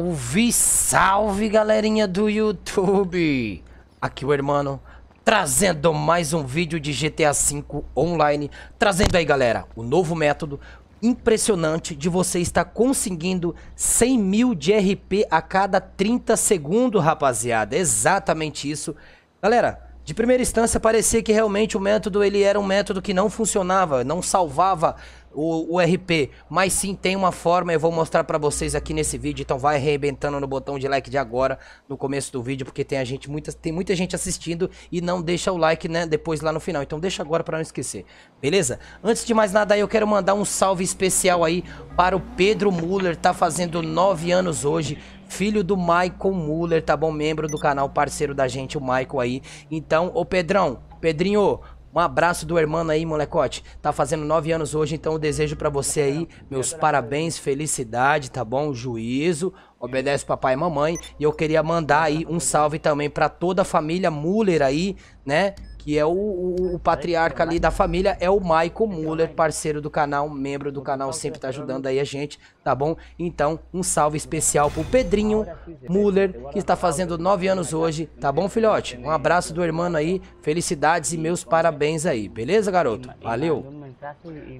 Salve, salve galerinha do YouTube! Aqui o irmão trazendo mais um vídeo de GTA V online. Trazendo aí galera, o novo método impressionante de você estar conseguindo 100 mil de RP a cada 30 segundos rapaziada. Exatamente isso. Galera, de primeira instância parecia que realmente o método ele era um método que não funcionava, não salvava o, o RP, mas sim tem uma forma, eu vou mostrar pra vocês aqui nesse vídeo, então vai arrebentando no botão de like de agora, no começo do vídeo, porque tem, a gente, muita, tem muita gente assistindo e não deixa o like, né, depois lá no final, então deixa agora pra não esquecer, beleza? Antes de mais nada aí, eu quero mandar um salve especial aí para o Pedro Muller, tá fazendo 9 anos hoje, filho do Michael Muller, tá bom? Membro do canal, parceiro da gente, o Michael aí. Então, ô Pedrão, Pedrinho, um abraço do hermano aí, molecote. Tá fazendo nove anos hoje, então eu desejo para você aí meus parabéns, felicidade, tá bom? Juízo, obedece papai e mamãe. E eu queria mandar aí um salve também para toda a família Muller aí, né? que é o, o, o, patriarca ali da família, é o Michael Muller, parceiro do canal, membro do canal, sempre tá ajudando aí a gente, tá bom? Então, um salve especial pro Pedrinho Muller, que está fazendo nove anos hoje, tá bom, filhote? Né? Um abraço do irmão aí, felicidades e meus parabéns aí, beleza, garoto? Valeu!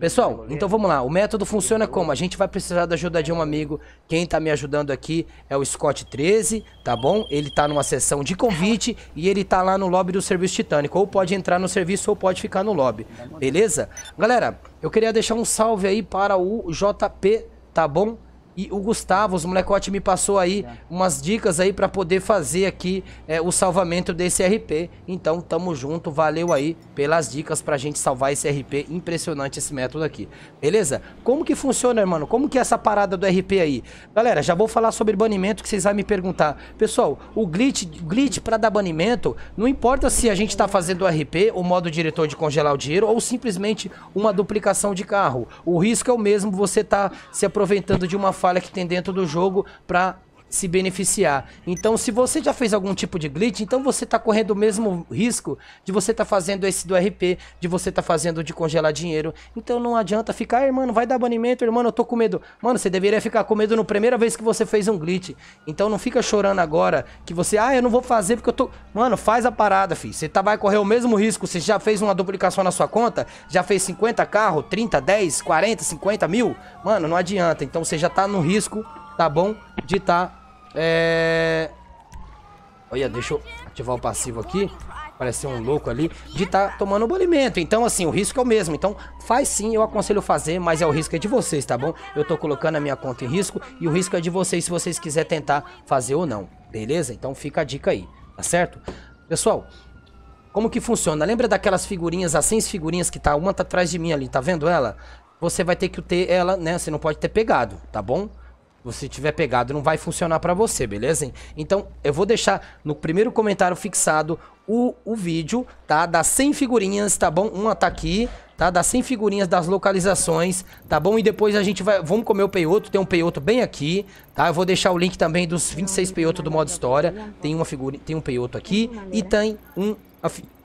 Pessoal, então vamos lá, o método funciona como? A gente vai precisar da ajuda de um amigo, quem tá me ajudando aqui é o Scott 13, tá bom? Ele tá numa sessão de convite e ele tá lá no lobby do serviço titânico, ou pode entrar no serviço ou pode ficar no lobby. Beleza? Galera, eu queria deixar um salve aí para o JP, tá bom? E o Gustavo, os molecote me passou aí é. umas dicas aí para poder fazer aqui é, o salvamento desse RP. Então, tamo junto, valeu aí pelas dicas pra gente salvar esse RP. Impressionante esse método aqui, beleza? Como que funciona, mano? Como que é essa parada do RP aí? Galera, já vou falar sobre banimento que vocês vão me perguntar. Pessoal, o glitch, glitch pra dar banimento, não importa se a gente tá fazendo o RP, o modo diretor de congelar o dinheiro, ou simplesmente uma duplicação de carro. O risco é o mesmo, você tá se aproveitando de uma falha que tem dentro do jogo para se beneficiar. Então, se você já fez algum tipo de glitch, então você está correndo o mesmo risco de você tá fazendo esse do RP, de você tá fazendo de congelar dinheiro. Então não adianta ficar, ah, irmão, vai dar banimento, irmão, eu tô com medo. Mano, você deveria ficar com medo na primeira vez que você fez um glitch. Então não fica chorando agora que você, ah, eu não vou fazer porque eu tô... Mano, faz a parada, filho. Você tá, vai correr o mesmo risco. Você já fez uma duplicação na sua conta, já fez 50 carro, 30, 10, 40, 50 mil. Mano, não adianta. Então você já tá no risco, tá bom? De estar... Tá é... Olha, deixa eu ativar o passivo aqui. Parecer um louco ali. De estar tá tomando o Então, assim, o risco é o mesmo. Então, faz sim, eu aconselho fazer, mas é o risco é de vocês, tá bom? Eu tô colocando a minha conta em risco e o risco é de vocês se vocês quiserem tentar fazer ou não. Beleza? Então fica a dica aí, tá certo? Pessoal, como que funciona? Lembra daquelas figurinhas, as 100 figurinhas que tá uma tá atrás de mim ali, tá vendo ela? Você vai ter que ter ela, né? Você não pode ter pegado, tá bom? você tiver pegado, não vai funcionar para você, beleza? Então, eu vou deixar no primeiro comentário fixado o, o vídeo, tá? Das 100 figurinhas, tá bom? Uma tá aqui, tá? Das 100 figurinhas das localizações, tá bom? E depois a gente vai... Vamos comer o peioto, tem um peioto bem aqui, tá? Eu vou deixar o link também dos 26 peiotos do modo história. Tem uma figura, tem um peioto aqui e tem um...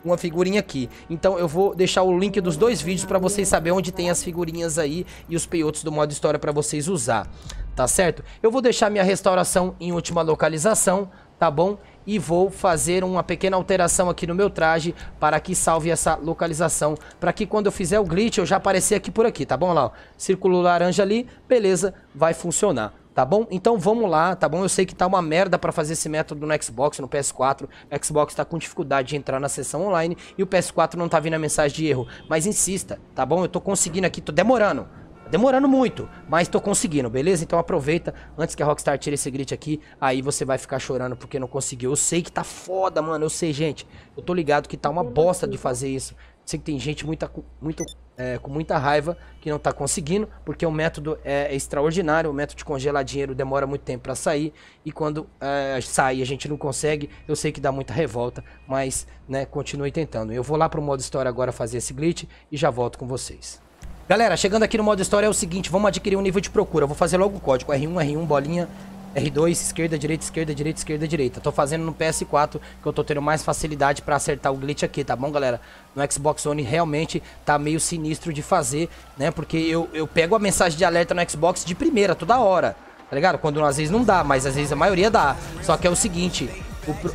Uma figurinha aqui. Então eu vou deixar o link dos dois vídeos para vocês saberem onde tem as figurinhas aí e os peiotos do modo história para vocês usar tá certo? Eu vou deixar minha restauração em última localização, tá bom? E vou fazer uma pequena alteração aqui no meu traje para que salve essa localização. Para que quando eu fizer o glitch eu já aparecer aqui por aqui, tá bom? Lá, ó. círculo laranja ali, beleza, vai funcionar. Tá bom? Então vamos lá, tá bom? Eu sei que tá uma merda pra fazer esse método no Xbox, no PS4. O Xbox tá com dificuldade de entrar na sessão online e o PS4 não tá vindo a mensagem de erro. Mas insista, tá bom? Eu tô conseguindo aqui, tô demorando demorando muito, mas tô conseguindo, beleza? Então aproveita, antes que a Rockstar tire esse grit aqui, aí você vai ficar chorando porque não conseguiu. Eu sei que tá foda, mano, eu sei, gente. Eu tô ligado que tá uma bosta de fazer isso. Sei que tem gente muita, muito, é, com muita raiva que não tá conseguindo, porque o método é extraordinário, o método de congelar dinheiro demora muito tempo para sair, e quando é, sai a gente não consegue, eu sei que dá muita revolta, mas, né, continue tentando. Eu vou lá pro modo história agora fazer esse glitch e já volto com vocês. Galera, chegando aqui no modo história é o seguinte, vamos adquirir um nível de procura. Vou fazer logo o código R1, R1, bolinha, R2, esquerda, direita, esquerda, direita, esquerda, direita. Tô fazendo no PS4, que eu tô tendo mais facilidade pra acertar o glitch aqui, tá bom, galera? No Xbox One realmente tá meio sinistro de fazer, né? Porque eu, eu pego a mensagem de alerta no Xbox de primeira, toda hora, tá ligado? Quando às vezes não dá, mas às vezes a maioria dá. Só que é o seguinte, o... Pro...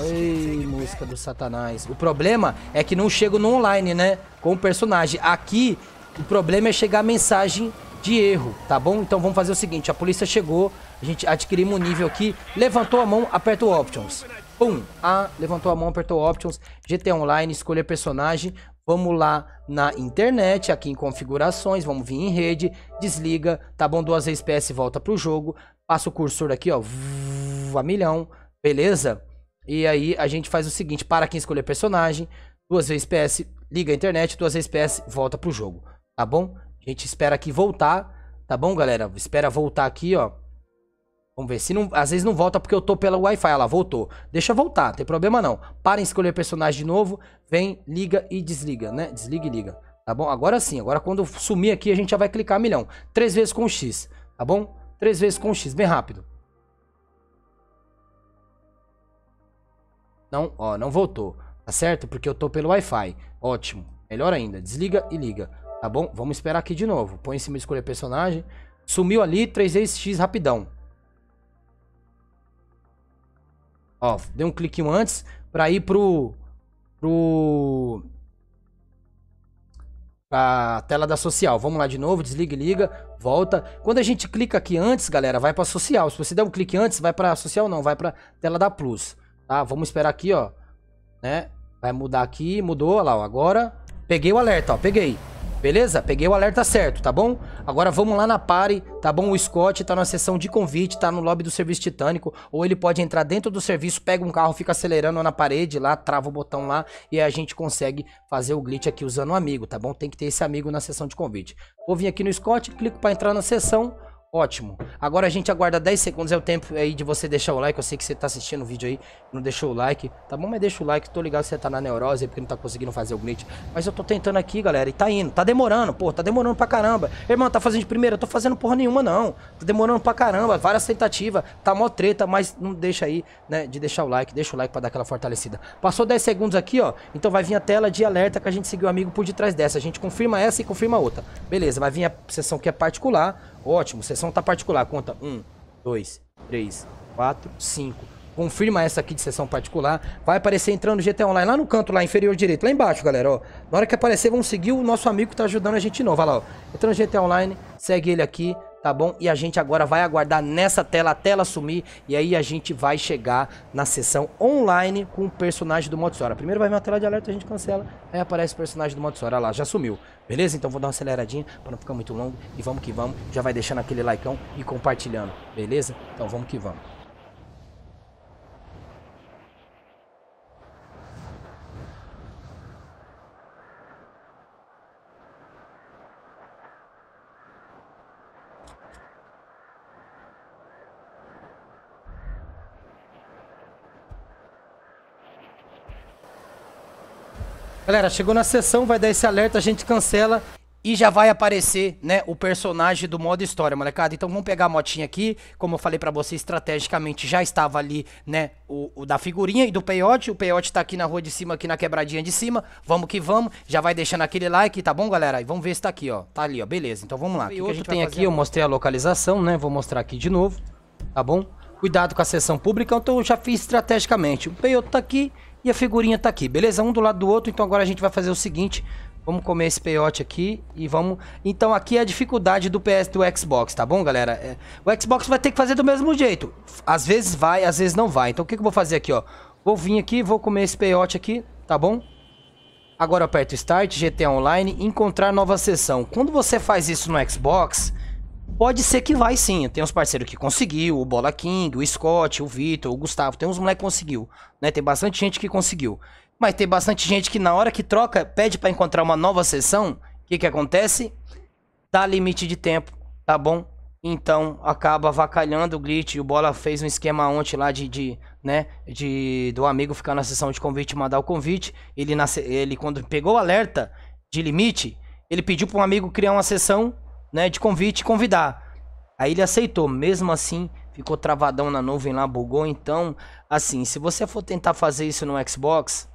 Ei, música do satanás. O problema é que não chego no online, né? Com o personagem. Aqui o problema é chegar a mensagem de erro, tá bom? Então vamos fazer o seguinte, a polícia chegou, a gente adquirimos um nível aqui, levantou a mão, aperta o Options. Pum! Ah, levantou a mão, apertou Options, GT Online, escolher personagem, vamos lá na internet, aqui em configurações, vamos vir em rede, desliga, tá bom? Duas vezes PS volta pro jogo, passa o cursor aqui, ó, a milhão, beleza? E aí a gente faz o seguinte, para quem escolher personagem, duas vezes PS, liga a internet, duas vezes PS, volta pro jogo tá bom? A gente espera aqui voltar, tá bom, galera? Espera voltar aqui, ó. Vamos ver, se não, às vezes não volta porque eu tô pela Wi-Fi, ela voltou. Deixa voltar, não tem problema não. Para em escolher personagem de novo, vem, liga e desliga, né? Desliga e liga, tá bom? Agora sim, agora quando sumir aqui a gente já vai clicar milhão. Três vezes com X, tá bom? Três vezes com X, bem rápido. Não, ó, não voltou, tá certo? Porque eu tô pelo Wi-Fi. Ótimo, melhor ainda, desliga e liga. Tá bom? Vamos esperar aqui de novo. Põe em cima escolher personagem. Sumiu ali, 3 vezes X rapidão. Ó, dei um cliquinho antes pra ir pro... Pro... Pra tela da social. Vamos lá de novo, desliga e liga, volta. Quando a gente clica aqui antes, galera, vai pra social. Se você der um clique antes, vai pra social não, vai pra tela da plus. Tá? Vamos esperar aqui, ó. Né? Vai mudar aqui, mudou, olha lá, ó. Agora, peguei o alerta, ó, peguei. Beleza? Peguei o alerta certo, tá bom? Agora vamos lá na pare, tá bom? O Scott tá na sessão de convite, tá no lobby do serviço titânico, ou ele pode entrar dentro do serviço, pega um carro, fica acelerando na parede lá, trava o botão lá e a gente consegue fazer o glitch aqui usando o um amigo, tá bom? Tem que ter esse amigo na sessão de convite. Vou vir aqui no Scott, clico para entrar na sessão. Ótimo. Agora a gente aguarda 10 segundos, é o tempo aí de você deixar o like. Eu sei que você tá assistindo o vídeo aí, não deixou o like. Tá bom, mas deixa o like. Tô ligado que você tá na neurose porque não tá conseguindo fazer o glitch. Mas eu tô tentando aqui, galera, e tá indo. Tá demorando, pô, tá demorando pra caramba. Irmão, tá fazendo de primeira? Eu tô fazendo porra nenhuma, não. Tá demorando pra caramba, várias tentativas. Tá mó treta, mas não deixa aí, né, de deixar o like. Deixa o like pra dar aquela fortalecida. Passou 10 segundos aqui, ó. Então vai vir a tela de alerta que a gente seguiu o amigo por detrás dessa. A gente confirma essa e confirma outra. Beleza, vai vir a sessão que é particular Ótimo, sessão tá particular. Conta 1, 2, 3, 4, 5. Confirma essa aqui de sessão particular. Vai aparecer entrando GTA Online lá no canto, lá inferior direito, lá embaixo, galera. Ó. Na hora que aparecer, vamos seguir o nosso amigo que tá ajudando a gente novo. Olha lá, ó. Entrando no GTA Online, segue ele aqui tá bom? E a gente agora vai aguardar nessa tela, a tela sumir, e aí a gente vai chegar na sessão online com o personagem do Motosora. Primeiro vai vir uma tela de alerta, a gente cancela, aí aparece o personagem do Motsora, lá, já sumiu. Beleza? Então vou dar uma aceleradinha para não ficar muito longo, e vamos que vamos, já vai deixando aquele likeão e compartilhando, beleza? Então vamos que vamos. Galera, chegou na sessão, vai dar esse alerta, a gente cancela e já vai aparecer, né, o personagem do modo história, molecada. Então vamos pegar a motinha aqui, como eu falei pra você, estrategicamente já estava ali, né, o, o da figurinha e do peiote. O peiote tá aqui na rua de cima, aqui na quebradinha de cima. Vamos que vamos, já vai deixando aquele like, tá bom, galera? E vamos ver se tá aqui, ó. Tá ali, ó, beleza. Então vamos lá. O que, que a gente tem aqui, eu mostrei a localização, né, vou mostrar aqui de novo, tá bom? Cuidado com a sessão pública, então eu já fiz estrategicamente. O peiote tá aqui, e a figurinha tá aqui, beleza? Um do lado do outro, então agora a gente vai fazer o seguinte, vamos comer esse peiote aqui e vamos... Então aqui é a dificuldade do PS do Xbox, tá bom, galera? É... O Xbox vai ter que fazer do mesmo jeito, às vezes vai, às vezes não vai. Então o que, que eu vou fazer aqui, ó? Vou vir aqui, vou comer esse peiote aqui, tá bom? Agora eu aperto Start, GTA Online, encontrar nova sessão. Quando você faz isso no Xbox, Pode ser que vai sim. Tem uns parceiros que conseguiu, o Bola King, o Scott, o Vitor, o Gustavo. Tem uns moleque que conseguiu, né? Tem bastante gente que conseguiu. Mas tem bastante gente que na hora que troca, pede para encontrar uma nova sessão. O que que acontece? Dá limite de tempo, tá bom? Então acaba vacalhando o glitch. O Bola fez um esquema ontem lá de, de, né, de do amigo ficar na sessão de convite, mandar o convite. Ele, na, ele quando pegou o alerta de limite, ele pediu para um amigo criar uma sessão né, de convite convidar. Aí ele aceitou, mesmo assim, ficou travadão na nuvem lá, bugou. Então, assim, se você for tentar fazer isso no Xbox,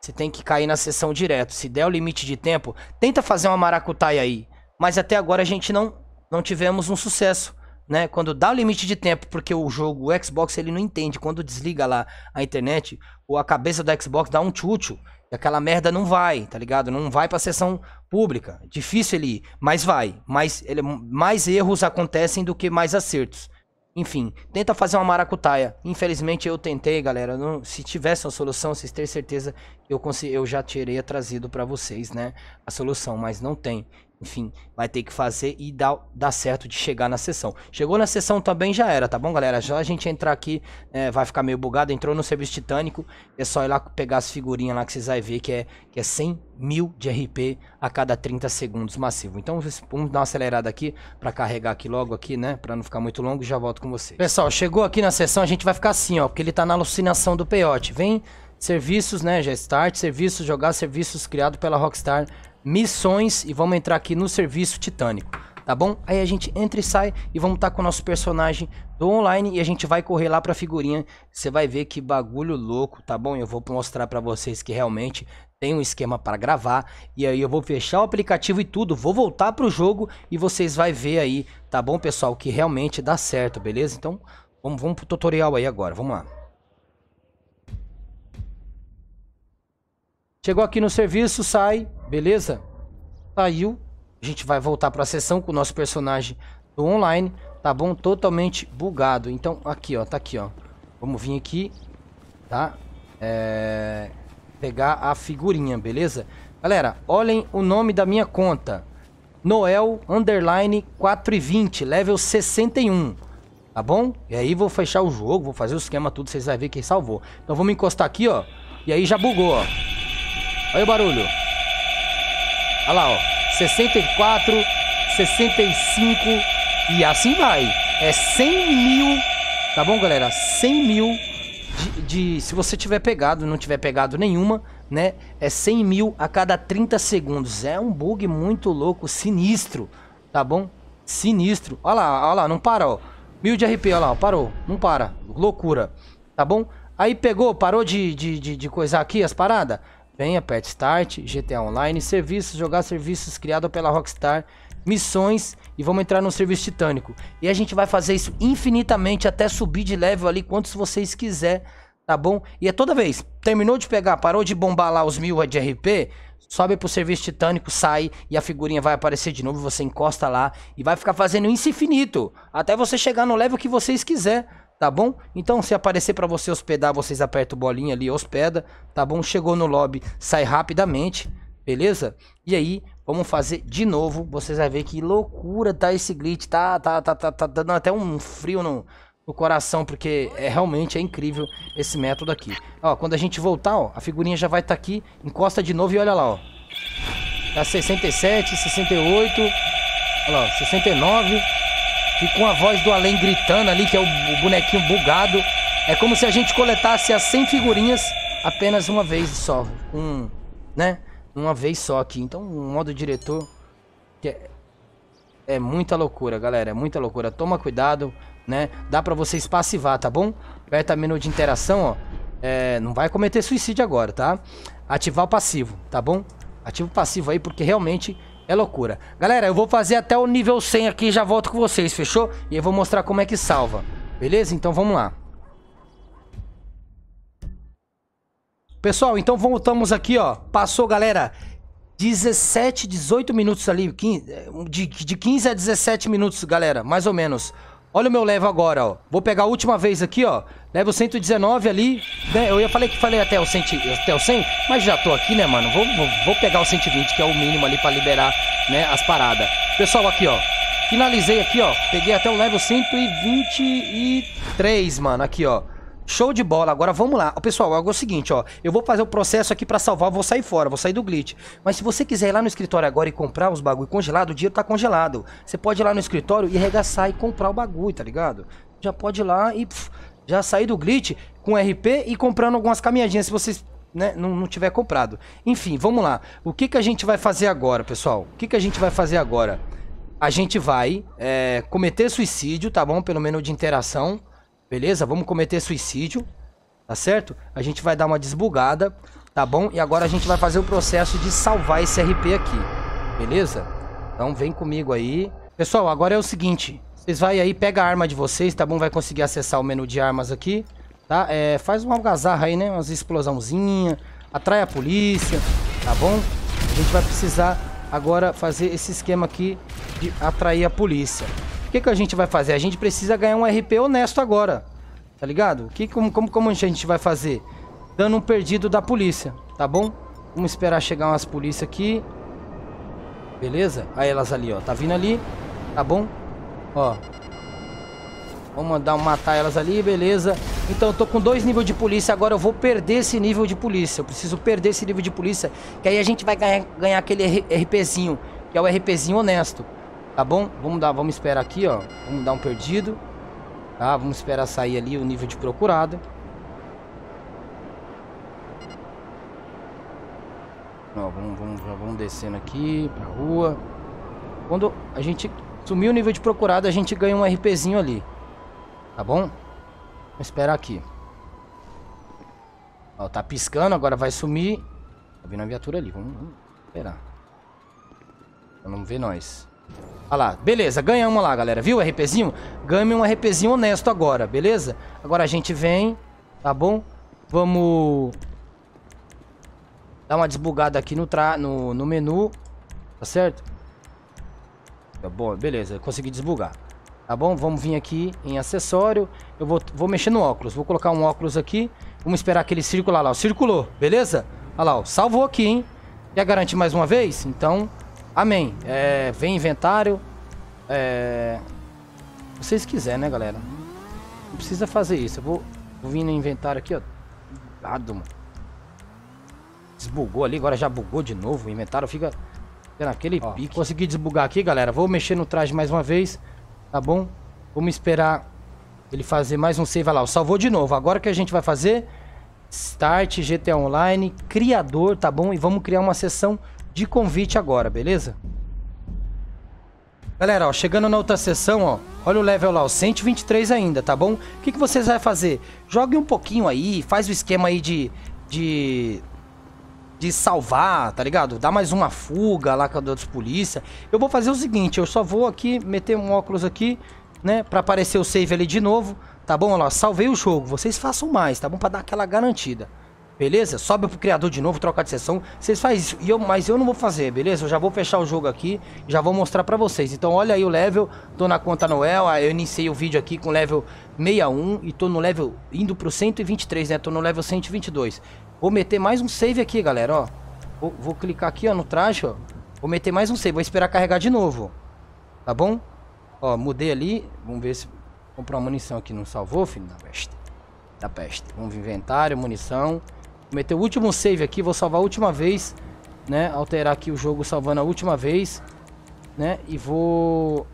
você tem que cair na sessão direto. Se der o limite de tempo, tenta fazer uma maracutaia aí. Mas até agora a gente não, não tivemos um sucesso. Né? Quando dá o limite de tempo, porque o jogo, o Xbox, ele não entende. Quando desliga lá a internet, ou a cabeça do Xbox dá um tchutchu. E aquela merda não vai, tá ligado? Não vai pra sessão pública. Difícil ele ir, mas vai. Mais, ele, mais erros acontecem do que mais acertos. Enfim, tenta fazer uma maracutaia. Infelizmente eu tentei, galera. Não, se tivesse uma solução, vocês terem certeza, eu, consegui, eu já teria trazido para vocês, né? A solução, mas não tem enfim, vai ter que fazer e dar, dar certo de chegar na sessão. Chegou na sessão também já era, tá bom, galera? Já a gente entrar aqui, é, vai ficar meio bugado, entrou no serviço titânico, é só ir lá pegar as figurinhas lá que vocês vão ver que é, que é 100 mil de RP a cada 30 segundos massivo. Então vamos dar uma acelerada aqui para carregar aqui logo aqui, né? Para não ficar muito longo e já volto com vocês. Pessoal, chegou aqui na sessão, a gente vai ficar assim, ó, porque ele tá na alucinação do peiote. Vem serviços, né? Já start, serviços, jogar serviços criado pela Rockstar missões e vamos entrar aqui no serviço titânico, tá bom? Aí a gente entra e sai e vamos estar tá com o nosso personagem do online e a gente vai correr lá pra figurinha. Você vai ver que bagulho louco, tá bom? Eu vou mostrar pra vocês que realmente tem um esquema para gravar e aí eu vou fechar o aplicativo e tudo, vou voltar pro jogo e vocês vai ver aí, tá bom, pessoal? Que realmente dá certo, beleza? Então, vamos, vamos pro tutorial aí agora, vamos lá. Chegou aqui no serviço, sai, Beleza? Saiu. A gente vai voltar para a sessão com o nosso personagem do online, tá bom? Totalmente bugado. Então, aqui, ó, tá aqui, ó. Vamos vir aqui, tá? É... Pegar a figurinha, beleza? Galera, olhem o nome da minha conta. Noel, underline, 420, level 61. Tá bom? E aí vou fechar o jogo, vou fazer o esquema tudo, vocês vão ver quem salvou. Então vamos encostar aqui, ó. E aí já bugou, ó. Olha o barulho. Olha lá, ó. 64, 65 e assim vai. É 100 mil, tá bom, galera? 100 mil de, de, se você tiver pegado, não tiver pegado nenhuma, né? É 100 mil a cada 30 segundos. É um bug muito louco, sinistro, tá bom? Sinistro. Olha lá, olha lá, não para, ó. Mil de RP, olha lá, parou, não para. Loucura, tá bom? Aí pegou, parou de, de, de, de coisar aqui as paradas? Venha, aperte Start, GTA Online, serviços, jogar serviços criado pela Rockstar, missões e vamos entrar no serviço titânico. E a gente vai fazer isso infinitamente até subir de level ali quantos vocês quiser, tá bom? E é toda vez, terminou de pegar, parou de bombar lá os mil de RP, sobe pro serviço titânico, sai e a figurinha vai aparecer de novo, você encosta lá e vai ficar fazendo isso infinito, até você chegar no level que vocês quiser tá bom? Então, se aparecer para você hospedar, vocês apertam bolinha ali, hospeda, tá bom? Chegou no lobby, sai rapidamente, beleza? E aí, vamos fazer de novo, vocês vão ver que loucura tá esse glitch, tá, tá, tá, tá, tá dando até um frio no, no coração, porque é realmente é incrível esse método aqui. Ó, quando a gente voltar, ó, a figurinha já vai estar tá aqui, encosta de novo e olha lá, ó. Tá 67, 68, olha lá, 69 e com a voz do além gritando ali, que é o, bonequinho bugado. É como se a gente coletasse as 100 figurinhas apenas uma vez só. Um, né? Uma vez só aqui. Então, o modo diretor é, é muita loucura, galera. É muita loucura. Toma cuidado, né? Dá pra vocês passivar, tá bom? Aperta menu de interação, ó. É, não vai cometer suicídio agora, tá? Ativar o passivo, tá bom? Ativa o passivo aí, porque realmente é loucura. Galera, eu vou fazer até o nível 100 aqui e já volto com vocês, fechou? E eu vou mostrar como é que salva. Beleza? Então vamos lá. Pessoal, então voltamos aqui, ó. Passou, galera, 17, 18 minutos ali. 15, de, de 15 a 17 minutos, galera, mais ou menos. Olha o meu level agora, ó. Vou pegar a última vez aqui, ó. Level 119 ali. Né? Eu ia falei que falei até o, 100, até o 100, mas já tô aqui, né, mano? Vou, vou, vou pegar o 120, que é o mínimo ali pra liberar, né, as paradas. Pessoal, aqui, ó. Finalizei aqui, ó. Peguei até o level 123, mano. Aqui, ó. Show de bola. Agora vamos lá. pessoal, agora é o seguinte, ó. Eu vou fazer o processo aqui para salvar, vou sair fora, vou sair do glitch. Mas se você quiser ir lá no escritório agora e comprar os bagulho congelado, o dinheiro tá congelado. Você pode ir lá no escritório e arregaçar e comprar o bagulho, tá ligado? Já pode ir lá e pff, já sair do glitch com RP e comprando algumas caminhadinhas se você né, não, não, tiver comprado. Enfim, vamos lá. O que, que a gente vai fazer agora, pessoal? O que, que a gente vai fazer agora? A gente vai é, cometer suicídio, tá bom? Pelo menos de interação. Beleza? Vamos cometer suicídio, tá certo? A gente vai dar uma desbugada, tá bom? E agora a gente vai fazer o processo de salvar esse RP aqui, beleza? Então vem comigo aí. Pessoal, agora é o seguinte, vocês vai aí, pega a arma de vocês, tá bom? Vai conseguir acessar o menu de armas aqui, tá? É, faz uma algazarra aí, né? Umas explosãozinha, atrai a polícia, tá bom? A gente vai precisar agora fazer esse esquema aqui de atrair a polícia. O que, que a gente vai fazer? A gente precisa ganhar um RP honesto agora. Tá ligado? Que, como, como, como a gente vai fazer? Dando um perdido da polícia, tá bom? Vamos esperar chegar umas polícias aqui. Beleza? Aí elas ali, ó. Tá vindo ali. Tá bom? Ó. Vamos mandar matar elas ali, beleza. Então eu tô com dois níveis de polícia, agora eu vou perder esse nível de polícia. Eu preciso perder esse nível de polícia, que aí a gente vai ganhar, ganhar aquele RPzinho, que é o RPzinho honesto. Tá bom? Vamos dar, vamos esperar aqui, ó. Vamos dar um perdido. Tá? Vamos esperar sair ali o nível de procurada. Ó, vamos, vamos, já vamos descendo aqui pra rua. Quando a gente sumir o nível de procurada, a gente ganha um RPzinho ali. Tá bom? Vamos esperar aqui. Ó, tá piscando, agora vai sumir. Tá vindo a viatura ali, vamos, vamos esperar. Pra não ver nós. Olha lá, beleza, ganhamos lá, galera. Viu o RPzinho? Ganhe um RPzinho honesto agora, beleza? Agora a gente vem, tá bom? Vamos dar uma desbugada aqui no, tra... no, no menu, tá certo? Tá bom, beleza, consegui desbugar. Tá bom? Vamos vir aqui em acessório. Eu vou, vou mexer no óculos. Vou colocar um óculos aqui. Vamos esperar aquele circular lá. Ó. Circulou, beleza? Olha lá, ó. salvou aqui, hein? Quer garantir mais uma vez? Então, Amém. É, vem inventário. É, vocês quiser, né, galera? Não precisa fazer isso. Eu vou, vou vir no inventário aqui, ó. Cuidado, mano. Desbugou ali, agora já bugou de novo. O inventário fica naquele ó, pique. Consegui desbugar aqui, galera. Vou mexer no traje mais uma vez, tá bom? Vamos esperar ele fazer mais um save. Olha lá, salvou de novo. Agora o que a gente vai fazer... Start, GTA Online, criador, tá bom? E vamos criar uma sessão de convite agora, beleza? Galera, ó, chegando na outra sessão, ó, olha o level lá, ó, 123 ainda, tá bom? O que, que vocês vão fazer? Jogue um pouquinho aí, faz o esquema aí de... de de salvar, tá ligado? Dar mais uma fuga lá com a dos polícia. Eu vou fazer o seguinte, eu só vou aqui, meter um óculos aqui, né? Pra aparecer o save ali de novo, tá bom? Olha lá, salvei o jogo. Vocês façam mais, tá bom? Pra dar aquela garantida. Beleza? Sobe pro criador de novo, troca de sessão. Vocês fazem isso. E eu, mas eu não vou fazer, beleza? Eu já vou fechar o jogo aqui. Já vou mostrar pra vocês. Então olha aí o level. Tô na conta Noel. Ah, eu iniciei o vídeo aqui com level 61. E tô no level... Indo pro 123, né? Tô no level 122. Vou meter mais um save aqui, galera, ó. Vou, vou clicar aqui, ó, no traje, ó. Vou meter mais um save. Vou esperar carregar de novo. Tá bom? Ó, mudei ali. Vamos ver se... Comprar uma munição aqui. Não salvou, filho da peste. Da peste. Vamos ver inventário, munição meter o último save aqui, vou salvar a última vez, né? Alterar aqui o jogo salvando a última vez, né? E vou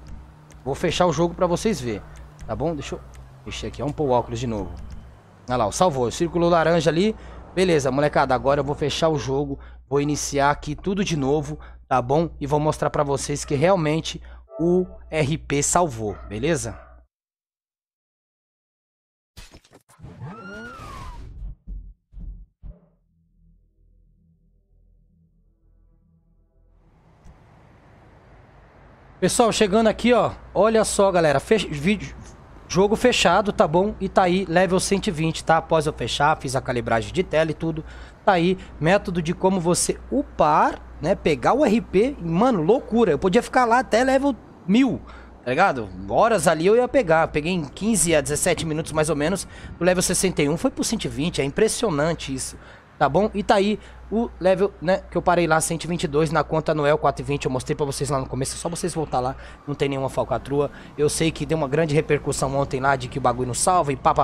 vou fechar o jogo para vocês ver, tá bom? Deixa eu mexer aqui, um pôr o óculos de novo. Olha lá, salvou, circulou círculo laranja ali. Beleza, molecada, agora eu vou fechar o jogo, vou iniciar aqui tudo de novo, tá bom? E vou mostrar para vocês que realmente o RP salvou, beleza? Pessoal, chegando aqui, ó. Olha só, galera. Vídeo... Jogo fechado, tá bom? E tá aí, level 120, tá? Após eu fechar, fiz a calibragem de tela e tudo. Tá aí, método de como você upar, né? Pegar o RP. Mano, loucura. Eu podia ficar lá até level 1000, tá ligado? Horas ali eu ia pegar. Peguei em 15 a 17 minutos, mais ou menos. Do level 61 foi pro 120. É impressionante isso, tá bom? E tá aí, o level, né, que eu parei lá, 122 na conta Noel 420, eu mostrei pra vocês lá no começo, é só vocês voltar lá, não tem nenhuma falcatrua. Eu sei que deu uma grande repercussão ontem lá de que o bagulho não salva e pá,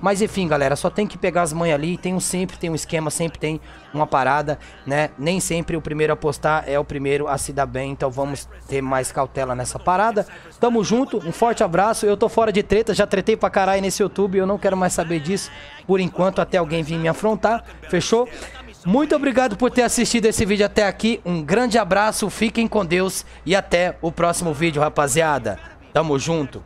mas enfim, galera, só tem que pegar as mães ali, tem um sempre, tem um esquema, sempre tem uma parada, né? Nem sempre o primeiro a postar é o primeiro a se dar bem, então vamos ter mais cautela nessa parada. Tamo junto, um forte abraço. Eu tô fora de treta, já tretei pra caralho nesse YouTube, eu não quero mais saber disso por enquanto até alguém vir me afrontar, fechou? Muito obrigado por ter assistido esse vídeo até aqui. Um grande abraço, fiquem com Deus e até o próximo vídeo, rapaziada. Tamo junto.